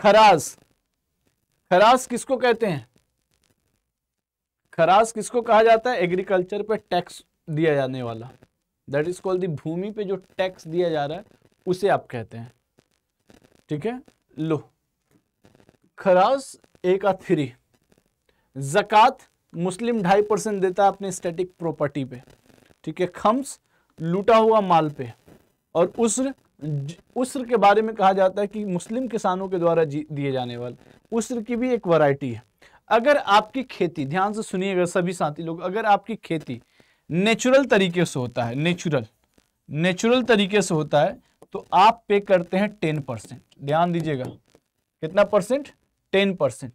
खराज खराज किसको कहते हैं खराज किसको कहा जाता है एग्रीकल्चर पे टैक्स दिया जाने वाला that is called the bhumi पे जो टैक्स दिया जा रहा है उसे आप कहते हैं ठीक है लो खराज एक आ थ्री जक़ात मुस्लिम ढाई परसेंट देता है अपने स्टैटिक प्रॉपर्टी पे ठीक है खम्स लूटा हुआ माल पे और उस्र उस्र के बारे में कहा जाता है कि मुस्लिम किसानों के द्वारा दिए जाने वाले उस्र की भी एक वैरायटी है अगर आपकी खेती ध्यान से सुनिएगा सभी साथी लोग अगर आपकी खेती नेचुरल तरीके से होता है नेचुरल नेचुरल तरीके से होता है तो आप पे करते हैं टेन परसेंट ध्यान दीजिएगा कितना परसेंट टेन परसेंट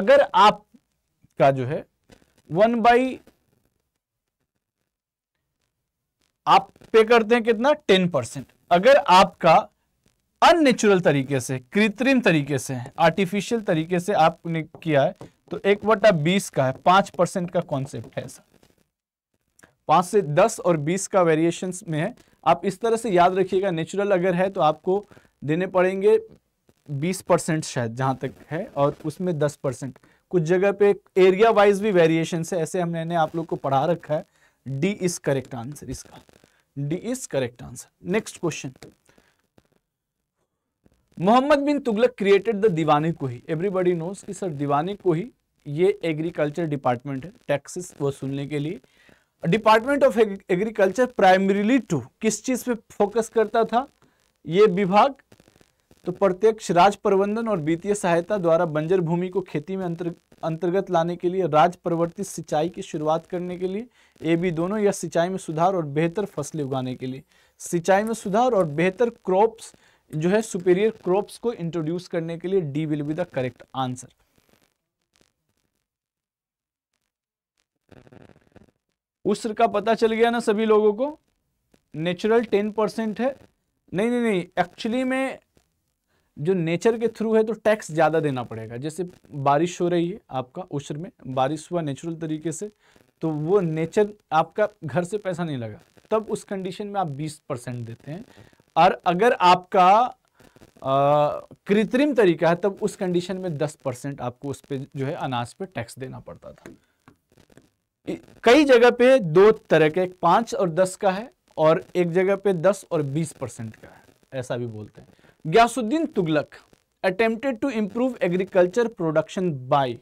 अगर आप का जो है वन बाई आप पे करते हैं कितना टेन परसेंट अगर आपका अननेचुरल तरीके से कृत्रिम तरीके से आर्टिफिशियल तरीके से आपने किया है तो एक वटा बीस का है पांच परसेंट का कॉन्सेप्ट है ऐसा पांच से दस और बीस का वेरिएशन में है आप इस तरह से याद रखिएगा नेचुरल अगर है तो आपको देने पड़ेंगे बीस परसेंट शायद जहां तक है और उसमें दस परसेंट कुछ जगह पे एरिया वाइज भी वेरिएशन है ऐसे हमने आप लोग को पढ़ा रखा है डी इज करेक्ट आंसर इसका D is correct answer next question Mohammad bin Tughlaq created the Diwani he everybody knows कि सर दीवानी ही ये एग्रीकल्चर डिपार्टमेंट है टैक्सेस वसूलने के लिए department of agriculture primarily to किस चीज पे फोकस करता था ये विभाग तो प्रत्यक्ष राज प्रबंधन और वित्तीय सहायता द्वारा बंजर भूमि को खेती में अंतर अंतर्गत लाने के लिए राज्य परिवर्तित सिंचाई की शुरुआत करने के लिए ए बी दोनों या सिंचाई में सुधार और बेहतर फसलें उगाने के लिए सिंचाई में सुधार और बेहतर क्रॉप्स जो है सुपेरियर क्रॉप्स को इंट्रोड्यूस करने के लिए D will be the correct answer उस का पता चल गया ना सभी लोगों को नेचुरल टेन परसेंट है नहीं नहीं नहीं एक्चुअली में जो नेचर के थ्रू है तो टैक्स ज़्यादा देना पड़ेगा जैसे बारिश हो रही है आपका उशर में बारिश हुआ नेचुरल तरीके से तो वो नेचर आपका घर से पैसा नहीं लगा तब उस कंडीशन में आप 20 परसेंट देते हैं और अगर आपका कृत्रिम तरीका है तब उस कंडीशन में 10 परसेंट आपको उस पर जो है अनाज पे टैक्स देना पड़ता था कई जगह पे दो तरह के पांच और दस का है और एक जगह पे दस और बीस परसेंट का है ऐसा भी बोलते हैं Ghiyasuddin Tughlaq attempted to improve agriculture production by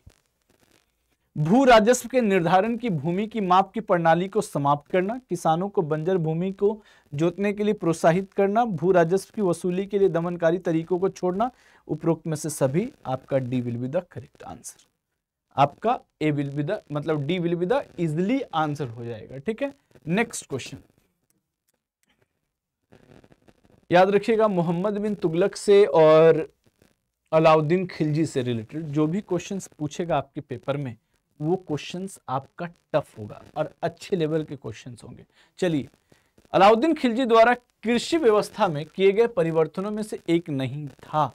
भू राजस्व के निर्धारण की भूमि की माप की प्रणाली को समाप्त करना किसानों को बंजर भूमि को जोतने के लिए प्रोत्साहित करना भू राजस्व की वसूली के लिए दमनकारी तरीकों को छोड़ना उपरोक्त में से सभी आपका D will be the correct answer आपका ए विल बी द मतलब D will be the easily answer हो जाएगा ठीक है नेक्स्ट क्वेश्चन याद रखिएगा मोहम्मद बिन तुगलक से और अलाउद्दीन खिलजी से रिलेटेड जो भी क्वेश्चंस पूछेगा आपके पेपर में वो क्वेश्चंस आपका टफ होगा और अच्छे लेवल के क्वेश्चंस होंगे चलिए अलाउद्दीन खिलजी द्वारा कृषि व्यवस्था में किए गए परिवर्तनों में से एक नहीं था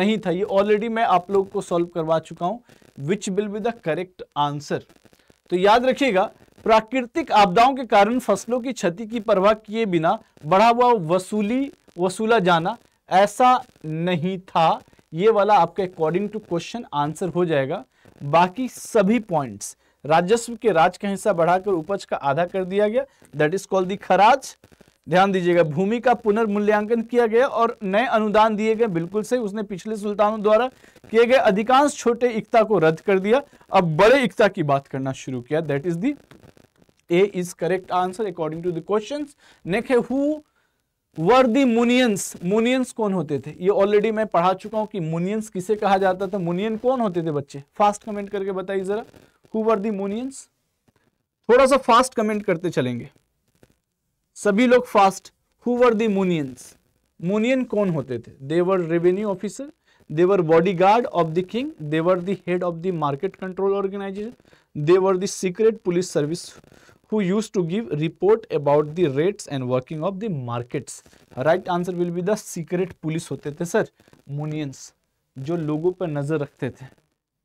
नहीं था ये ऑलरेडी मैं आप लोगों को सॉल्व करवा चुका हूं which will be the correct answer तो याद रखिएगा प्राकृतिक आपदाओं के कारण फसलों की क्षति की परवाह किए बिना बढ़ा हुआ वसूली वसूला जाना ऐसा नहीं था ये वाला आपके अकॉर्डिंग टू क्वेश्चन आंसर हो जाएगा बाकी सभी पॉइंट्स राजस्व के राज का हिस्सा बढ़ाकर उपज का आधा कर दिया गया that is called the kharaj ध्यान दीजिएगा भूमि का पुनर्मूल्यांकन किया गया और नए अनुदान दिए गए बिल्कुल सही उसने पिछले सुल्तानों द्वारा किए गए अधिकांश छोटे इकता को रद्द कर दिया अब बड़े इकता की बात करना शुरू किया that is the A is correct answer according to the question next है who were the munhiyans munhiyans कौन होते थे ये ऑलरेडी मैं पढ़ा चुका हूं कि मुनियंस किसे कहा जाता था मुनियन कौन होते थे बच्चे फास्ट कमेंट करके बताइए जरा हु वर दी मुनियंस थोड़ा सा फास्ट कमेंट करते चलेंगे सभी लोग fast who were the munhiyans munhiyan कौन होते थे they were revenue officer they were bodyguard of the king they were the head of the market control organization they were the secret police service who use to give report about the rates and working of the markets right answer will be the secret police होते थे sir मुनियंस जो लोगों पर नजर रखते थे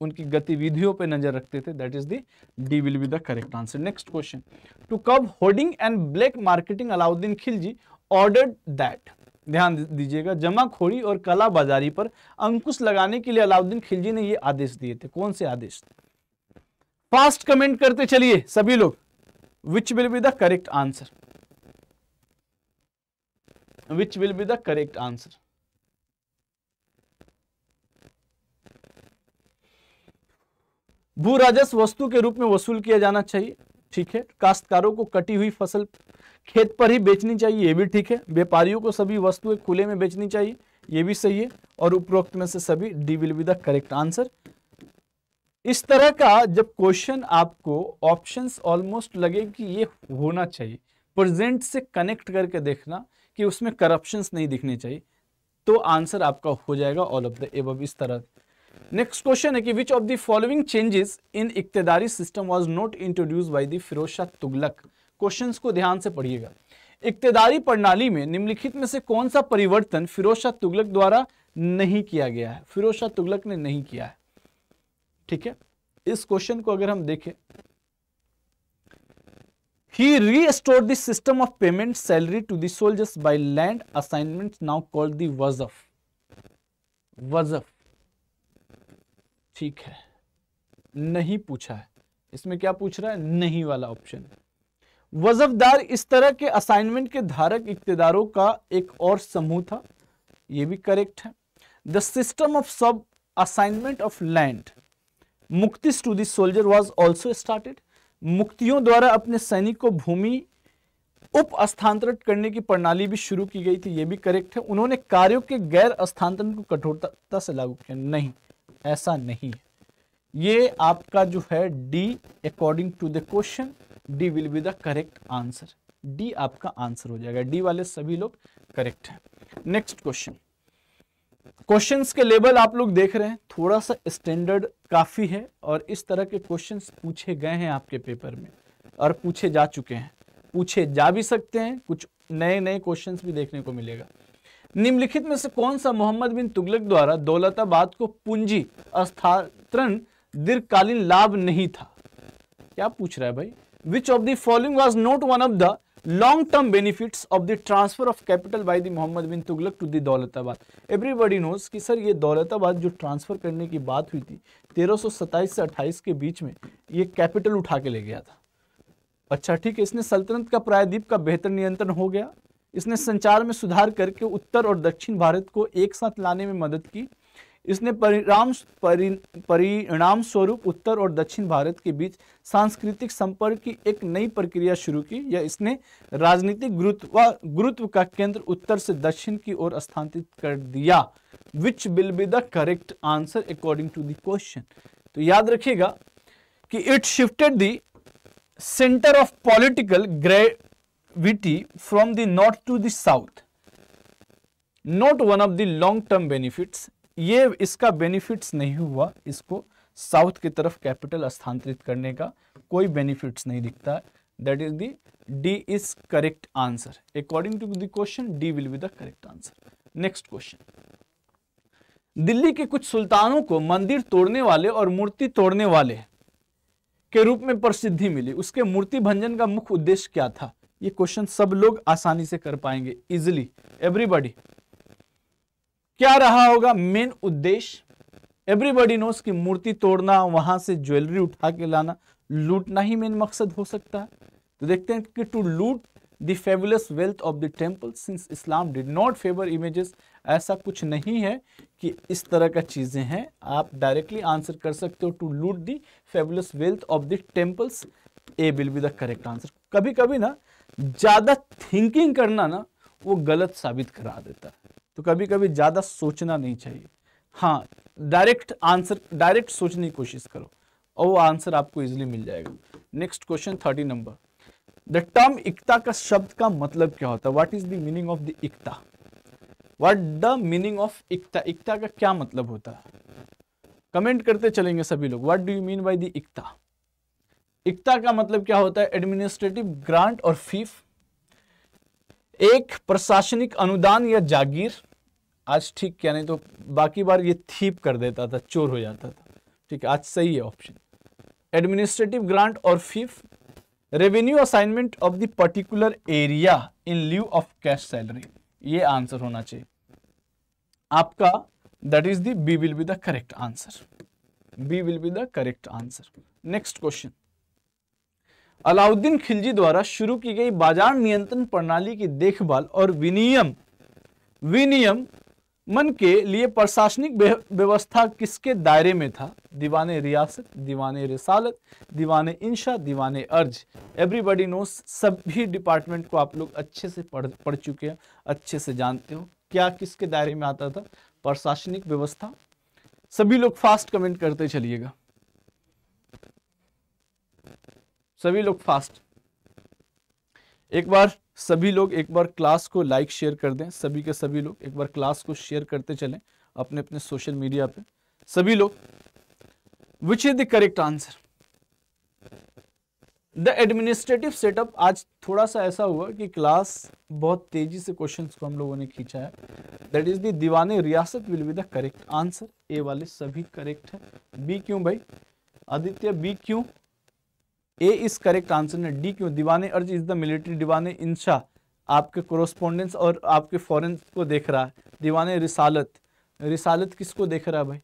उनकी गतिविधियों पे नजर रखते थे that is the will be the correct answer next question to curb hoarding and black marketing Alauddin Khilji order that ध्यान दीजिएगा जमाखोरी और कला बाजारी पर अंकुश लगाने के लिए अलाउद्दीन खिलजी ने ये आदेश दिए थे कौन से आदेश फास्ट कमेंट करते चलिए सभी लोग which will be the correct answer which will be the correct answer भू राजस्व वस्तु के रूप में वसूल किया जाना चाहिए ठीक है काश्तकारों को कटी हुई फसल खेत पर ही बेचनी चाहिए ये भी ठीक है व्यापारियों को सभी वस्तुएं खुले में बेचनी चाहिए ये भी सही है और उपरोक्त में से सभी D will be the correct answer इस तरह का जब क्वेश्चन आपको ऑप्शंस ऑलमोस्ट लगे कि ये होना चाहिए प्रेजेंट से कनेक्ट करके देखना कि उसमें करप्शंस नहीं दिखने चाहिए तो आंसर आपका हो जाएगा ऑल ऑफ द एब इस तरह नेक्स्ट क्वेश्चन है कि which of the following changes in iqtedari system was not introduce by the Firoz Shah Tughlaq questions को ध्यान से पढ़िएगा इकतेदारी प्रणाली में निम्नलिखित में से कौन सा परिवर्तन फिरोज शाह तुगलक द्वारा नहीं किया गया है फिरोज शाह तुगलक ने नहीं किया है ठीक है इस क्वेश्चन को अगर हम देखें he restore the system of payment salary to soldiers by land assignment now called दजफ वजफ ठीक है नहीं पूछा है इसमें क्या पूछ रहा है नहीं वाला ऑप्शन वजफदार इस तरह के असाइनमेंट के धारक इकतेदारों का एक और समूह था ये भी करेक्ट है the system of sub assignment of land muqti to this soldier was also started मुक्तियों द्वारा अपने सैनिक को भूमि उप स्थान्तरित करने की प्रणाली भी शुरू की गई थी यह भी करेक्ट है उन्होंने कार्यों के गैर स्थानांतरण को कठोरता से लागू किया नहीं ऐसा नहीं है ये आपका जो है D according to the question D will be the correct answer D आपका आंसर हो जाएगा डी वाले सभी लोग करेक्ट हैं नेक्स्ट क्वेश्चन क्वेश्चंस के लेवल आप लोग देख रहे हैं थोड़ा सा स्टैंडर्ड काफ़ी है और इस तरह के क्वेश्चंस पूछे गए हैं आपके पेपर में और पूछे जा चुके हैं पूछे जा भी सकते हैं कुछ नए नए क्वेश्चन भी देखने को मिलेगा निम्नलिखित में से कौन सा मोहम्मद बिन तुगलक द्वारा दौलताबाद को पूंजी स्थानांतरण दीर्घकालीन लाभ नहीं था क्या पूछ रहा है भाई which of the following was not one of the long term benefits of the transfer of capital by the Muhammad bin Tughlaq to the Daulatabad everybody knows कि सर ये दौलताबाद जो ट्रांसफ़र करने की बात हुई थी 1327 से 28 के बीच में ये कैपिटल उठा के ले गया था अच्छा ठीक है इसने सल्तनत का प्रायद्वीप का बेहतर नियंत्रण हो गया इसने संचार में सुधार करके उत्तर और दक्षिण भारत को एक साथ लाने में मदद की इसने परिणाम परिणाम स्वरूप उत्तर और दक्षिण भारत के बीच सांस्कृतिक संपर्क की एक नई प्रक्रिया शुरू की या इसने राजनीतिक गुरुत्व गुरुत्व का केंद्र उत्तर से दक्षिण की ओर स्थानांतरित कर दिया which will be the correct answer according to द्वेश्चन क्वेश्चन तो याद रखिएगा कि it shifted the centre of political VT from the north to the south not one of the long term benefits. ये इसका benefits नहीं हुआ इसको साउथ की तरफ कैपिटल स्थानांतरित करने का कोई benefits नहीं दिखता That is the D is correct answer. According to the question, D will be the correct answer next question Delhi के कुछ सुल्तानों को मंदिर तोड़ने वाले और मूर्ति तोड़ने वाले के रूप में प्रसिद्धि मिली उसके मूर्ति भंजन का मुख्य उद्देश्य क्या था ये क्वेश्चन सब लोग आसानी से कर पाएंगे इजिली एवरीबॉडी क्या रहा होगा मेन उद्देश्य एवरीबॉडी नोस की मूर्ति तोड़ना वहां से ज्वेलरी उठा के लाना लूटना ही मेन मकसद हो सकता है तो देखते हैं कि to loot the fabulous wealth of the temple since Islam did not favour images ऐसा कुछ नहीं है कि इस तरह का चीज़ें हैं आप डायरेक्टली आंसर कर सकते हो to loot the fabulous wealth of the temples A will be the correct answer कभी कभी ना ज़्यादा थिंकिंग करना ना वो गलत साबित करा देता है तो कभी कभी ज़्यादा सोचना नहीं चाहिए हाँ डायरेक्ट आंसर डायरेक्ट सोचने की कोशिश करो और वो आंसर आपको इजिली मिल जाएगा next question thirty number the term iqta का शब्द का मतलब क्या होता है what is the meaning of the iqta what the meaning of iqta iqta का क्या मतलब होता है कमेंट करते चलेंगे सभी लोग what do you mean by the iqta iqta का मतलब क्या होता है एडमिनिस्ट्रेटिव ग्रांट और फीफ एक प्रशासनिक अनुदान या जागीर आज ठीक क्या नहीं तो बाकी बार ये थीप कर देता था चोर हो जाता था ठीक है आज सही है ऑप्शन एडमिनिस्ट्रेटिव ग्रांट और fief revenue assignment of the particular area in lieu of cash salary ये आंसर होना चाहिए आपका that is the B will be the correct answer B will be the correct answer next question Alauddin Khilji द्वारा शुरू की गई बाजार नियंत्रण प्रणाली की देखभाल और विनियम विनियम मन के लिए प्रशासनिक व्यवस्था किसके दायरे में था दीवाने रियासत दीवाने रिसालत दीवाने इंशा दीवाने अर्ज एवरीबडी नो सभी डिपार्टमेंट को आप लोग अच्छे से पढ़ पढ़ चुके हैं अच्छे से जानते हो क्या किसके दायरे में आता था प्रशासनिक व्यवस्था सभी लोग फास्ट कमेंट करते चलिएगा सभी लोग फास्ट एक बार सभी लोग एक बार क्लास को लाइक शेयर कर दें सभी के सभी लोग एक बार क्लास को शेयर करते चलें अपने अपने सोशल मीडिया पे सभी लोग which is the correct answer the administrative setup आज थोड़ा सा ऐसा हुआ कि क्लास बहुत तेजी से क्वेश्चंस को हम लोगों ने खींचा है that is Diwan-e Riyasat will be the correct answer A वाले सभी करेक्ट है बी क्यों भाई आदित्य बी क्यों ए इज करेक्ट आंसर है डी क्यों दीवाने अर्ज इज द मिलिट्री दीवाने इंशा आपके कोरोस्पोंडेंस और आपके फॉरन को देख रहा है दीवाने रिसालत रिसालत किसको देख रहा है भाई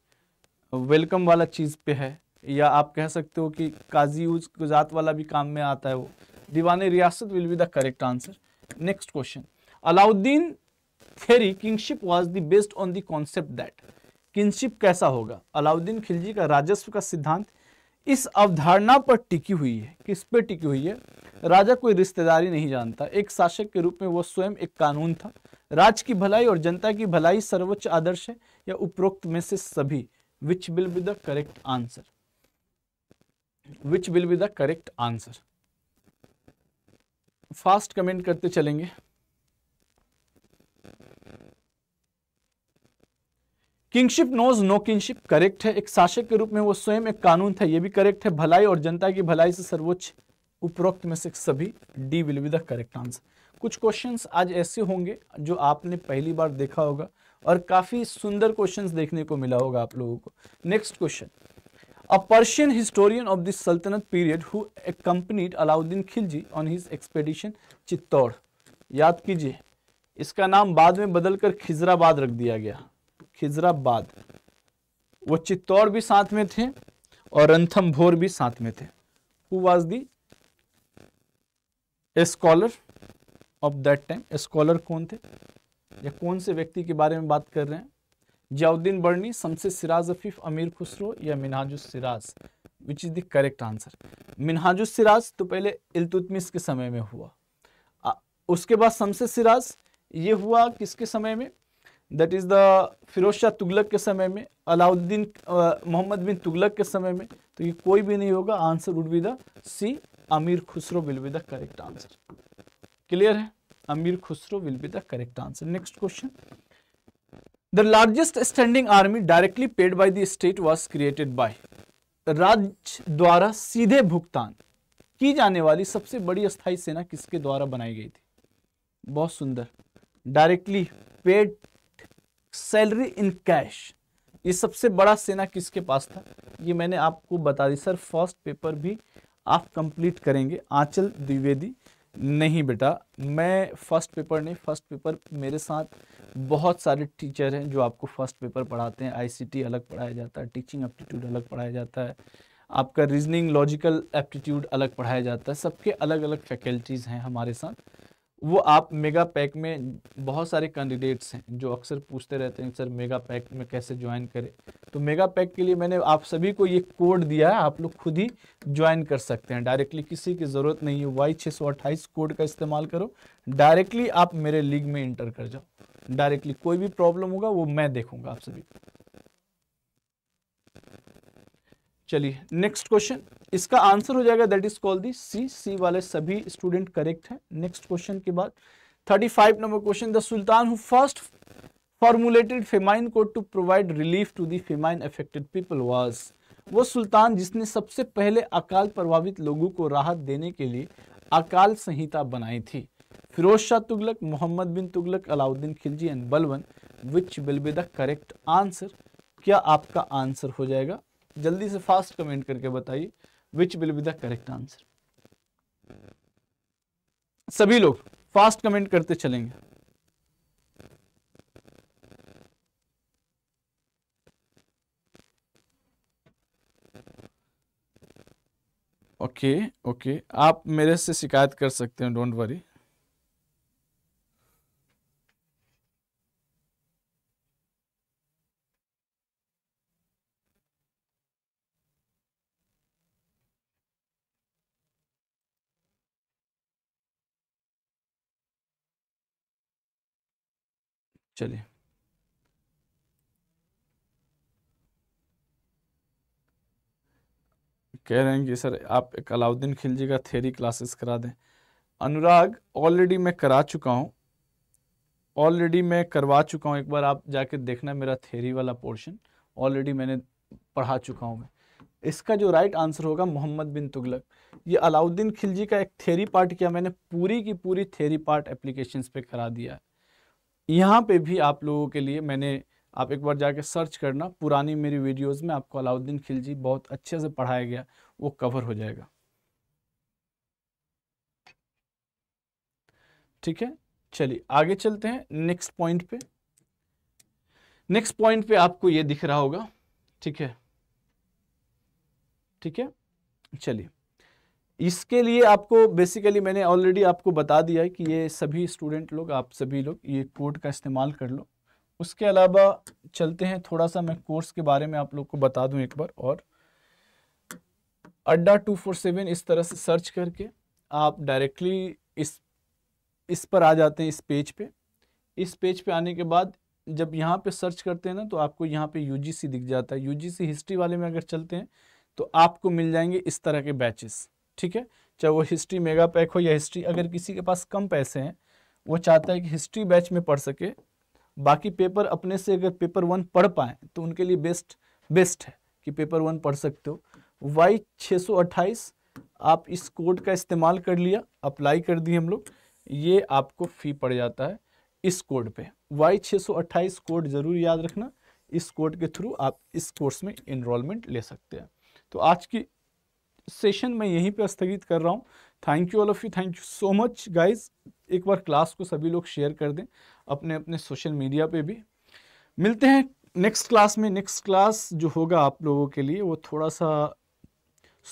वेलकम वाला चीज़ पे है या आप कह सकते हो कि काजी उज गुजात वाला भी काम में आता है वो Diwan-e Riyasat will be the correct answer next question Alauddin theory kingship was the based on the concept that kingship कैसा होगा अलाउद्दीन खिलजी का राजस्व का सिद्धांत इस अवधारणा पर टिकी हुई है किस पर टिकी हुई है राजा कोई रिश्तेदारी नहीं जानता एक शासक के रूप में वह स्वयं एक कानून था राज की भलाई और जनता की भलाई सर्वोच्च आदर्श है या उपरोक्त में से सभी which will be the correct answer which will be the correct answer fast comment करते चलेंगे kingship knows no kingship correct है एक शासक के रूप में वो स्वयं एक कानून था ये भी करेक्ट है भलाई और जनता की भलाई से सर्वोच्च उपरोक्त में से सभी D will with the correct answer कुछ क्वेश्चंस आज ऐसे होंगे जो आपने पहली बार देखा होगा और काफी सुंदर क्वेश्चंस देखने को मिला होगा आप लोगों को next question a Persian historian of this sultanate period who accompanied Alauddin Khilji on his expedition Chittor याद कीजिए इसका नाम बाद में बदलकर खिजराबाद रख दिया गया हिजरा वो चित्तौड़ भी साथ में थे और रंथम भोर भी साथ में थे who was the scholar of that time scholar कौन थे या कौन से व्यक्ति के बारे में बात कर रहे हैं जियाउद्दीन बर्नी शमशेद सिराज अफीफ अमीर खुसरो या Minhaj-us Siraj which is the correct answer Minhaj-us Siraj तो पहले इलतुतमिस के समय में हुआ आ, उसके बाद शमशेद सिराज ये हुआ किसके समय में that is the Firoz Shah Tughlaq के समय में अलाउद्दीन मोहम्मद बिन तुगलक के समय में तो ये कोई भी नहीं होगा answer would be the C Amir Khusro will be the correct answer clear है Amir Khusro will be the correct answer next question the largest standing army directly paid by the state was created by राज्य द्वारा सीधे भुगतान की जाने वाली सबसे बड़ी अस्थायी सेना किसके द्वारा बनाई गई थी बहुत सुंदर directly paid salary in cash ये सबसे बड़ा सेना किसके पास था ये मैंने आपको बता दी सर फर्स्ट पेपर भी आप कंप्लीट करेंगे आंचल द्विवेदी नहीं बेटा मैं फर्स्ट पेपर नहीं फर्स्ट पेपर मेरे साथ बहुत सारे टीचर हैं जो आपको फर्स्ट पेपर पढ़ाते हैं आईसीटी अलग पढ़ाया जाता है टीचिंग एप्टीट्यूड अलग पढ़ाया जाता है आपका रीजनिंग लॉजिकल एप्टीट्यूड अलग पढ़ाया जाता है सबके अलग अलग फैकल्टीज़ हैं हमारे साथ वो आप मेगा पैक में बहुत सारे कैंडिडेट्स हैं जो अक्सर पूछते रहते हैं सर मेगा पैक में कैसे ज्वाइन करें तो मेगा पैक के लिए मैंने आप सभी को ये कोड दिया है आप लोग खुद ही ज्वाइन कर सकते हैं डायरेक्टली किसी की ज़रूरत नहीं है वाई छः सौ अट्ठाईस कोड का इस्तेमाल करो डायरेक्टली आप मेरे लीग में इंटर कर जाओ डायरेक्टली कोई भी प्रॉब्लम होगा वो मैं देखूंगा आप सभी चलिए नेक्स्ट क्वेश्चन इसका आंसर हो जाएगा that is call the C C वाले सभी स्टूडेंट करेक्ट है नेक्स्ट क्वेश्चन के बाद 35 number question the sultan who first formulated famine code to provide relief to the famine affected people was वो सुल्तान जिसने सबसे पहले अकाल प्रभावित लोगों को राहत देने के लिए अकाल संहिता बनाई थी Firoz Shah Tughlaq Muhammad bin Tughlaq Alauddin Khilji and Balban which will be the correct answer क्या आपका आंसर हो जाएगा जल्दी से फास्ट कमेंट करके बताइए which will be the correct answer सभी लोग फास्ट कमेंट करते चलेंगे ओके okay, ओके okay. आप मेरे से शिकायत कर सकते हैं डोंट वरी चलिए कह रहे हैं कि सर आप एक अलाउद्दीन खिलजी का थेरी क्लासेस करा दें अनुराग ऑलरेडी मैं करा चुका हूं ऑलरेडी मैं करवा चुका हूं एक बार आप जाके देखना मेरा थेरी वाला पोर्शन ऑलरेडी मैंने पढ़ा चुका हूँ मैं इसका जो राइट आंसर होगा मोहम्मद बिन तुगलक ये अलाउद्दीन खिलजी का एक थेरी पार्ट किया मैंने पूरी की पूरी थेरी पार्ट एप्लीकेशन पे करा दिया है यहाँ पे भी आप लोगों के लिए मैंने आप एक बार जाके सर्च करना पुरानी मेरी वीडियोस में आपको अलाउद्दीन खिलजी बहुत अच्छे से पढ़ाया गया वो कवर हो जाएगा ठीक है चलिए आगे चलते हैं नेक्स्ट पॉइंट पे नेक्स्ट पॉइंट पे आपको ये दिख रहा होगा ठीक है ठीक है चलिए इसके लिए आपको बेसिकली मैंने ऑलरेडी आपको बता दिया है कि ये सभी स्टूडेंट लोग आप सभी लोग ये कोड का इस्तेमाल कर लो उसके अलावा चलते हैं थोड़ा सा मैं कोर्स के बारे में आप लोग को बता दूं एक बार और अड्डा टू फोर सेवन इस तरह से सर्च करके आप डायरेक्टली इस इस पर आ जाते हैं इस पेज पे इस पेज पे आने के बाद जब यहाँ पे सर्च करते हैं ना तो आपको यहाँ पे यू दिख जाता है यू हिस्ट्री वाले में अगर चलते हैं तो आपको मिल जाएंगे इस तरह के बैचेस ठीक है चाहे वो हिस्ट्री मेगा पैक हो या हिस्ट्री अगर किसी के पास कम पैसे हैं वो चाहता है कि हिस्ट्री बैच में पढ़ सके बाकी पेपर अपने से अगर पेपर वन पढ़ पाए तो उनके लिए बेस्ट बेस्ट है कि पेपर वन पढ़ सकते हो वाई छः आप इस कोड का इस्तेमाल कर लिया अप्लाई कर दिए हम लोग ये आपको फ़ी पड़ जाता है इस कोड पे Y628 कोड ज़रूर याद रखना इस कोड के थ्रू आप इस कोर्स में इनरोलमेंट ले सकते हैं तो आज की सेशन मैं यहीं पे स्थगित कर रहा हूँ thank you all of you thank you so much guys एक बार क्लास को सभी लोग शेयर कर दें अपने अपने सोशल मीडिया पे भी मिलते हैं नेक्स्ट क्लास में नेक्स्ट क्लास जो होगा आप लोगों के लिए वो थोड़ा सा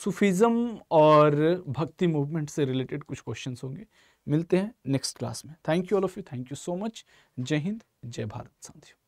सूफीज़म और भक्ति मूवमेंट से रिलेटेड कुछ क्वेश्चन होंगे मिलते हैं नेक्स्ट क्लास में thank you all of you thank you so much जय हिंद जय भारत साथियों